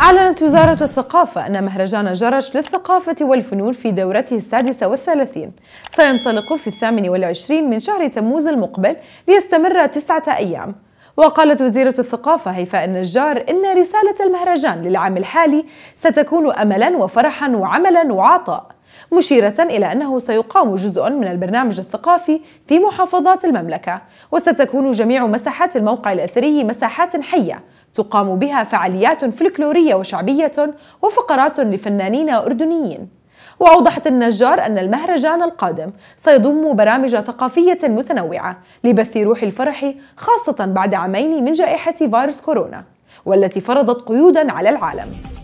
أعلنت وزارة الثقافة أن مهرجان جرش للثقافة والفنون في دورته السادسة والثلاثين سينطلق في الثامن والعشرين من شهر تموز المقبل ليستمر تسعة أيام وقالت وزيرة الثقافة هيفاء النجار إن رسالة المهرجان للعام الحالي ستكون أملا وفرحا وعملا وعطاء مشيرة إلى أنه سيقام جزء من البرنامج الثقافي في محافظات المملكة وستكون جميع مساحات الموقع الأثري مساحات حية تقام بها فعاليات فلكلورية وشعبية وفقرات لفنانين أردنيين وأوضحت النجار أن المهرجان القادم سيضم برامج ثقافية متنوعة لبث روح الفرح خاصة بعد عامين من جائحة فيروس كورونا والتي فرضت قيودا على العالم